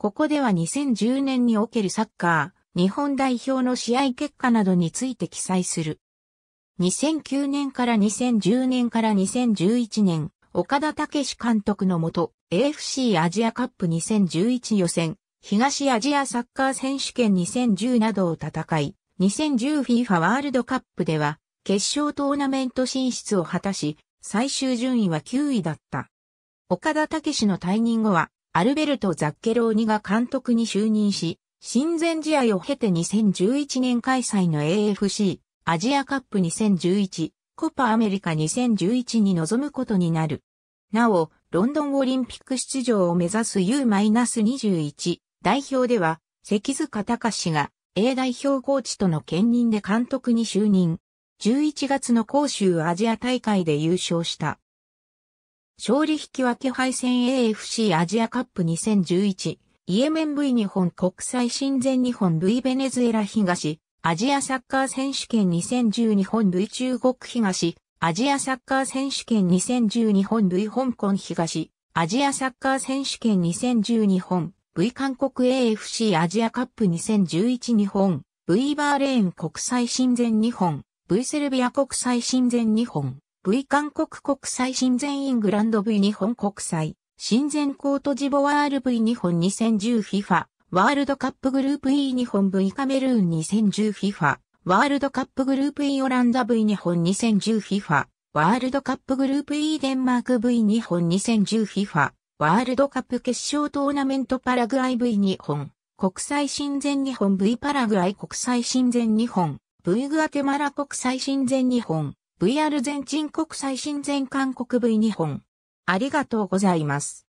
ここでは2010年におけるサッカー、日本代表の試合結果などについて記載する。2009年から2010年から2011年、岡田武史監督のもと、AFC アジアカップ2011予選、東アジアサッカー選手権2010などを戦い、2010FIFA ワールドカップでは、決勝トーナメント進出を果たし、最終順位は9位だった。岡田武史の退任後は、アルベルト・ザッケローニが監督に就任し、親善試合を経て2011年開催の AFC アジアカップ2011コパアメリカ2011に臨むことになる。なお、ロンドンオリンピック出場を目指す U-21 代表では、関塚隆が A 代表コーチとの兼任で監督に就任。11月の杭州アジア大会で優勝した。勝利引き分け敗戦 AFC アジアカップ2011、イエメン V 日本国際親善日本 V ベネズエラ東、アジアサッカー選手権2010日本 V 中国東、アジアサッカー選手権2010日本 V 香港東、アジアサッカー選手権2010日本 V 韓国 AFC アジアカップ2011日本 V バーレーン国際親善日本 V セルビア国際親善日本 V 韓国国際親善イングランド V 日本国際、親善コートジボワール V 日本 2010FIFA、ワールドカップグループ E 日本 V カメルーン 2010FIFA、ワールドカップグループ E オランダ V 日本 2010FIFA、ワールドカップグループ E デンマーク V 日本 2010FIFA、ワールドカップ決勝トーナメントパラグアイ V 日本、国際親善日本 V パラグアイ国際親善日本、V グアテマラ国際親善日本、V r 全人国際新全韓国 V 日本。ありがとうございます。